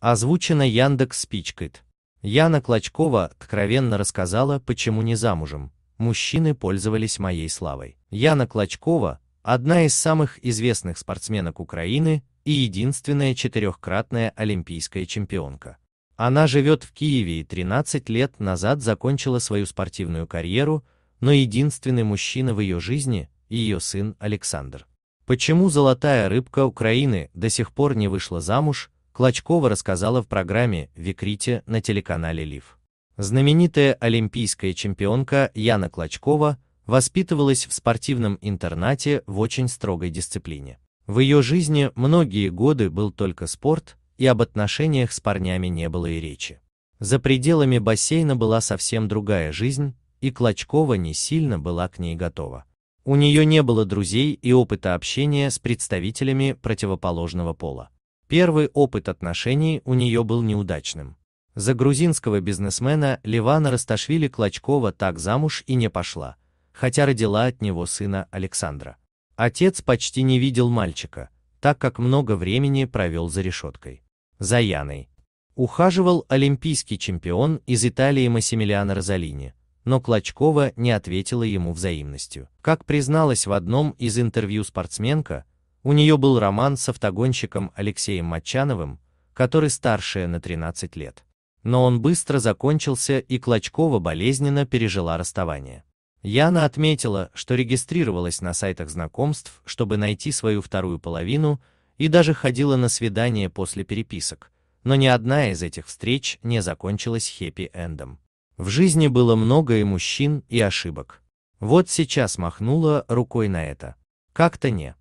Озвучено Яндекс Спичкит. Яна Клочкова откровенно рассказала, почему не замужем. Мужчины пользовались моей славой. Яна Клочкова – одна из самых известных спортсменок Украины и единственная четырехкратная олимпийская чемпионка. Она живет в Киеве и 13 лет назад закончила свою спортивную карьеру, но единственный мужчина в ее жизни – ее сын Александр. Почему золотая рыбка Украины до сих пор не вышла замуж – Клочкова рассказала в программе «Викрите» на телеканале «Лив». Знаменитая олимпийская чемпионка Яна Клочкова воспитывалась в спортивном интернате в очень строгой дисциплине. В ее жизни многие годы был только спорт, и об отношениях с парнями не было и речи. За пределами бассейна была совсем другая жизнь, и Клочкова не сильно была к ней готова. У нее не было друзей и опыта общения с представителями противоположного пола. Первый опыт отношений у нее был неудачным. За грузинского бизнесмена Ливана Расташвили Клочкова так замуж и не пошла, хотя родила от него сына Александра. Отец почти не видел мальчика, так как много времени провел за решеткой. За Яной. Ухаживал олимпийский чемпион из Италии Массимилиано Розалини, но Клочкова не ответила ему взаимностью. Как призналась в одном из интервью спортсменка, у нее был роман с автогонщиком Алексеем Матчановым, который старше на 13 лет. Но он быстро закончился и Клочкова болезненно пережила расставание. Яна отметила, что регистрировалась на сайтах знакомств, чтобы найти свою вторую половину, и даже ходила на свидания после переписок, но ни одна из этих встреч не закончилась хэппи-эндом. В жизни было много и мужчин, и ошибок. Вот сейчас махнула рукой на это. Как-то не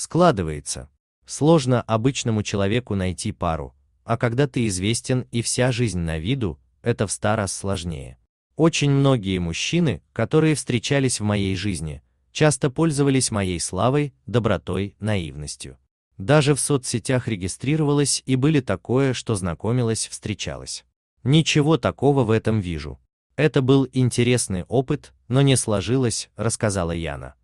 складывается. Сложно обычному человеку найти пару, а когда ты известен и вся жизнь на виду, это в ста раз сложнее. Очень многие мужчины, которые встречались в моей жизни, часто пользовались моей славой, добротой, наивностью. Даже в соцсетях регистрировалась и были такое, что знакомилась, встречалась. Ничего такого в этом вижу. Это был интересный опыт, но не сложилось, рассказала Яна.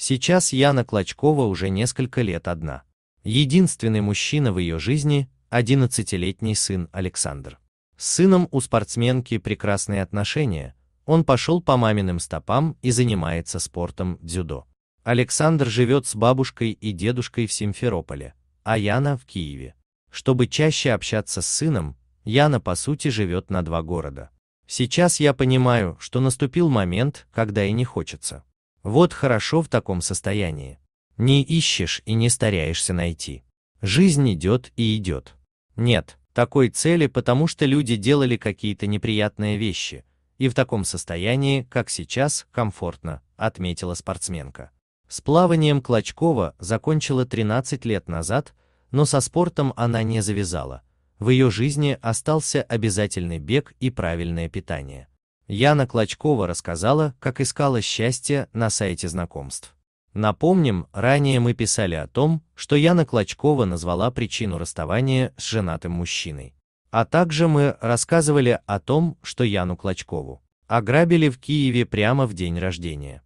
Сейчас Яна Клочкова уже несколько лет одна. Единственный мужчина в ее жизни – 11-летний сын Александр. С сыном у спортсменки прекрасные отношения, он пошел по маминым стопам и занимается спортом дзюдо. Александр живет с бабушкой и дедушкой в Симферополе, а Яна в Киеве. Чтобы чаще общаться с сыном, Яна по сути живет на два города. Сейчас я понимаю, что наступил момент, когда и не хочется. Вот хорошо в таком состоянии. Не ищешь и не стараешься найти. Жизнь идет и идет. Нет такой цели, потому что люди делали какие-то неприятные вещи, и в таком состоянии, как сейчас, комфортно, отметила спортсменка. С плаванием Клочкова закончила 13 лет назад, но со спортом она не завязала. В ее жизни остался обязательный бег и правильное питание. Яна Клочкова рассказала, как искала счастье на сайте знакомств. Напомним, ранее мы писали о том, что Яна Клочкова назвала причину расставания с женатым мужчиной. А также мы рассказывали о том, что Яну Клочкову ограбили в Киеве прямо в день рождения.